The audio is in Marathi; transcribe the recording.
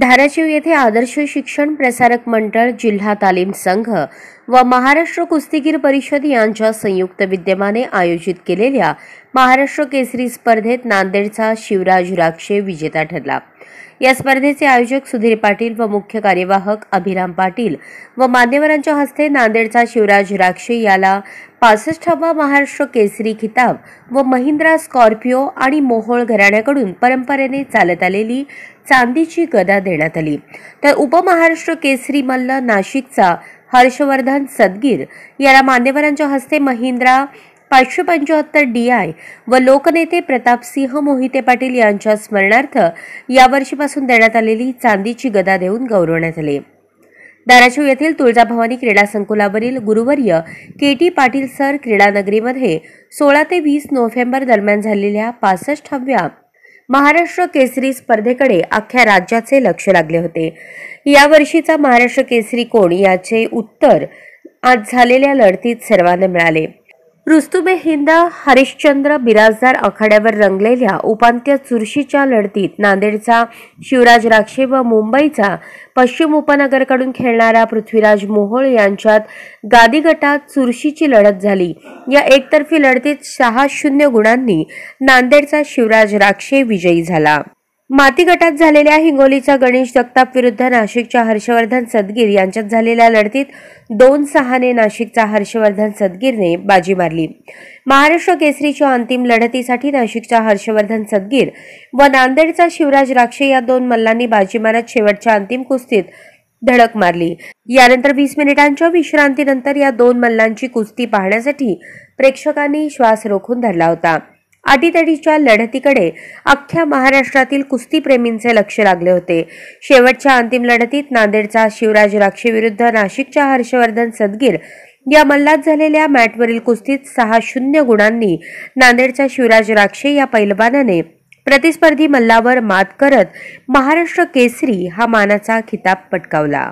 धाराशिव येथे आदर्श शिक्षण प्रसारक मंडळ जिल्हा तालीम संघ व महाराष्ट्र कुस्तीगीर परिषद यांच्या संयुक्त विद्यमाने आयोजित केलेल्या महाराष्ट्र केसरी स्पर्धेत नांदेडचा शिवराज राक्षे विजेता ठरला या स्पर्धेचे आयोजक सुधीर पाटील व मुख्य कार्यवाहक अभिराम पाटील व मान्यवरांच्या हस्ते नांदेडचा शिवराज राक्षे याला पासष्टावा महाराष्ट्र केसरी खिताब व महिंद्रा स्कॉर्पिओ आणि मोहोळ घराण्याकडून परंपरेने चालत आलेली चांदीची गदा देण्यात आली तर उपमहाराष्ट्र केसरी मल्ल नाशिकचा हर्षवर्धन सदगीर याला मान्यवरांच्या हस्ते महिंद्रा पाचशे पंच्याहत्तर डी आय व लोकनेते प्रतापसिंह मोहिते पाटील यांच्या स्मरणार्थ यावर्षीपासून देण्यात आलेली चांदीची गदा देऊन गौरवण्यात आले दाराशिव येथील तुळजाभवानी क्रीडा संकुलावरील गुरुवर्य के टी पाटील सर क्रीडानगरीमध्ये सोळा ते वीस नोव्हेंबर दरम्यान झालेल्या पासष्टव्या महाराष्ट्र केसरी स्पर्धेकडे अख्ख्या राज्याचे लक्ष लागले होते यावर्षीचा महाराष्ट्र केसरी कोण याचे उत्तर आज झालेल्या लढतीत सर्वांना मिळाले रुस्तुबे हिंदा हरिश्चंद्र बिराजदार आखाड्यावर रंगलेल्या उपांत्य चुरशीच्या लढतीत नांदेडचा शिवराज राक्षे व मुंबईचा पश्चिम उपनगरकडून खेळणारा पृथ्वीराज मोहोळ यांच्यात गादी गटात चुरशीची लढत झाली या एकतर्फी लढतीत सहा शून्य गुणांनी नांदेडचा शिवराज राक्षे विजयी झाला माती गटात झालेल्या हिंगोलीचा गणेश जगताप विरुद्ध नाशिकच्या हर्षवर्धन सदगीर यांच्यात झालेल्या लढतीत दोन सहाने नाशिकचा हर्षवर्धन सदगीरने बाजी मारली महाराष्ट्र केसरीच्या अंतिम लढतीसाठी नाशिकचा हर्षवर्धन सदगीर व नांदेडचा शिवराज राक्षे या दोन मल्लांनी बाजी मारत शेवटच्या अंतिम कुस्तीत धडक मारली यानंतर वीस मिनिटांच्या विश्रांतीनंतर या दोन मल्लांची कुस्ती पाहण्यासाठी प्रेक्षकांनी श्वास रोखून धरला होता आटीतडीच्या लढतीकडे अख्ख्या महाराष्ट्रातील कुस्तीप्रेमींचे लक्ष लागले होते शेवटच्या अंतिम लढतीत नांदेडचा शिवराज राक्षे विरुद्ध नाशिकच्या हर्षवर्धन सदगीर या मल्लात झालेल्या मॅटवरील कुस्तीत सहा शून्य गुणांनी नांदेडचा शिवराज राक्षे या पैलवानाने प्रतिस्पर्धी मल्लावर मात करत महाराष्ट्र केसरी हा मानाचा खिताब पटकावला